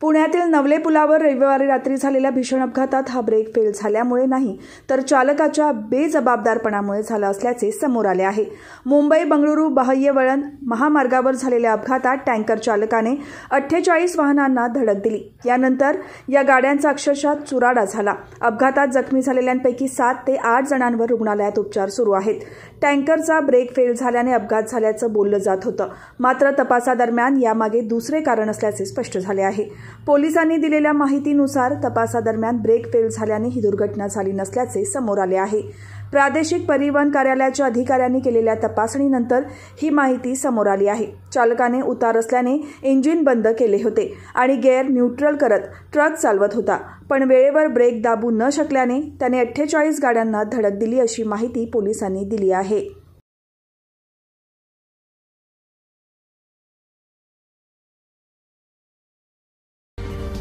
पुण्यातील नवले पुलावर रविवारी रात्री झालेल्या भीषण अपघातात हा ब्रेक फेल झाल्यामुळे नाही तर चालकाच्या बेजबाबदारपणामुळे झाला असल्याचे समोर आले आहे मुंबई बंगळुरू बाह्य वळण महामार्गावर झालेल्या अपघातात टँकर चालकाने अठ्ठेचाळीस वाहनांना धडक दिली यानंतर या गाड्यांचा अक्षरशः चुराडा झाला अपघातात जखमी झालेल्यांपैकी सात ते आठ जणांवर रुग्णालयात उपचार सुरू आहेत टँकरचा ब्रेक फेल झाल्याने अपघात झाल्याचं बोललं जात होतं मात्र तपासादरम्यान यामागे दुसरे कारण असल्याचे स्पष्ट झाले आहे पोलिसांनी दिलेल्या माहितीनुसार तपासादरम्यान ब्रेक फेल झाल्याने ही दुर्घटना झाली नसल्याचे समोर आले आहे प्रादेशिक परिवहन कार्यालयाच्या अधिकाऱ्यांनी केलेल्या तपासणीनंतर ही माहिती समोर आली आहे चालकाने उतार असल्याने इंजिन बंद केले होते आणि गेअर न्यूट्रल करत ट्रक चालवत होता पण वेळेवर ब्रेक दाबू न शकल्याने त्याने अठ्ठेचाळीस गाड्यांना धडक दिली अशी माहिती पोलिसांनी दिली आहे